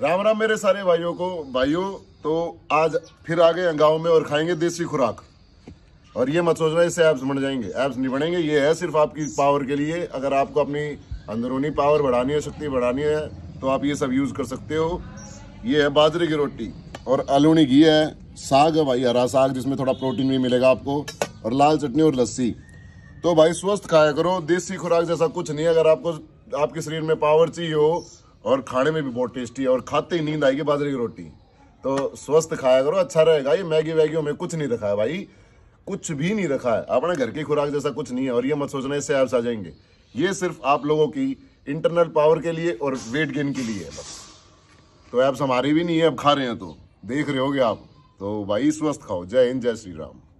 राम राम मेरे सारे भाइयों को भाइयों तो आज फिर आ गए गाँव में और खाएंगे देसी खुराक और ये मत सोच रहे इससे ऐप्स बढ़ जाएंगे ऐप्स नहीं बढ़ेंगे ये है सिर्फ आपकी पावर के लिए अगर आपको अपनी अंदरूनी पावर बढ़ानी है शक्ति बढ़ानी है तो आप ये सब यूज़ कर सकते हो ये है बाजरे की रोटी और आलूनी घी है साग है भाई हरा साग जिसमें थोड़ा प्रोटीन भी मिलेगा आपको और लाल चटनी और लस्सी तो भाई स्वस्थ खाया करो देसी खुराक जैसा कुछ नहीं अगर आपको आपके शरीर में पावर चाहिए हो और खाने में भी बहुत टेस्टी है और खाते ही नींद आएगी बाजरे की रोटी तो स्वस्थ खाया करो अच्छा रहेगा ये मैगी वैगी में कुछ नहीं रखा है भाई कुछ भी नहीं रखा है अपने घर की खुराक जैसा कुछ नहीं है और ये मत सोचना इससे आप आ जाएंगे ये सिर्फ आप लोगों की इंटरनल पावर के लिए और वेट गेन के लिए है बस तो ऐप्स हमारी भी नहीं है अब खा रहे हैं तो देख रहे होगे आप तो भाई स्वस्थ खाओ जय हिंद जय श्री राम